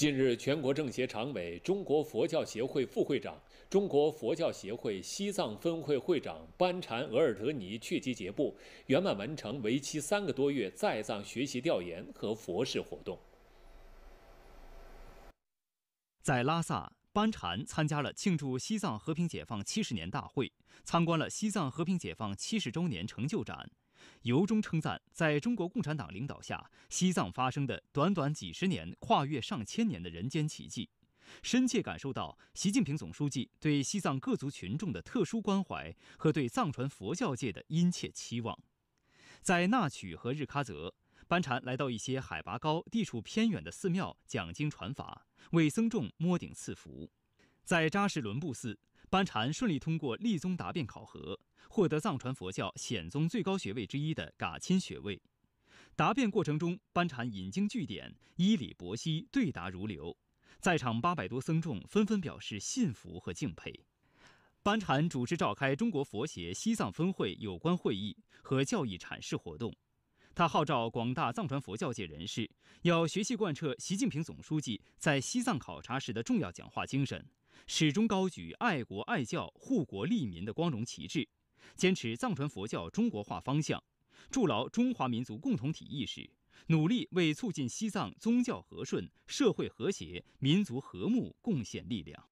近日，全国政协常委、中国佛教协会副会长、中国佛教协会西藏分会会长班禅额尔德尼·确吉杰布圆满完成为期三个多月在藏学习调研和佛事活动。在拉萨，班禅参加了庆祝西藏和平解放七十年大会，参观了西藏和平解放七十周年成就展。由衷称赞，在中国共产党领导下，西藏发生的短短几十年跨越上千年的人间奇迹，深切感受到习近平总书记对西藏各族群众的特殊关怀和对藏传佛教界的殷切期望。在纳曲和日喀则，班禅来到一些海拔高、地处偏远的寺庙讲经传法，为僧众摸顶赐福。在扎什伦布寺。班禅顺利通过立宗答辩考核，获得藏传佛教显宗最高学位之一的噶钦学位。答辩过程中，班禅引经据典，依理博析，对答如流，在场八百多僧众纷纷表示信服和敬佩。班禅主持召开中国佛协西藏分会有关会议和教义阐释活动，他号召广大藏传佛教界人士要学习贯彻习近平总书记在西藏考察时的重要讲话精神。始终高举爱国爱教、护国利民的光荣旗帜，坚持藏传佛教中国化方向，筑牢中华民族共同体意识，努力为促进西藏宗教和顺、社会和谐、民族和睦贡献力量。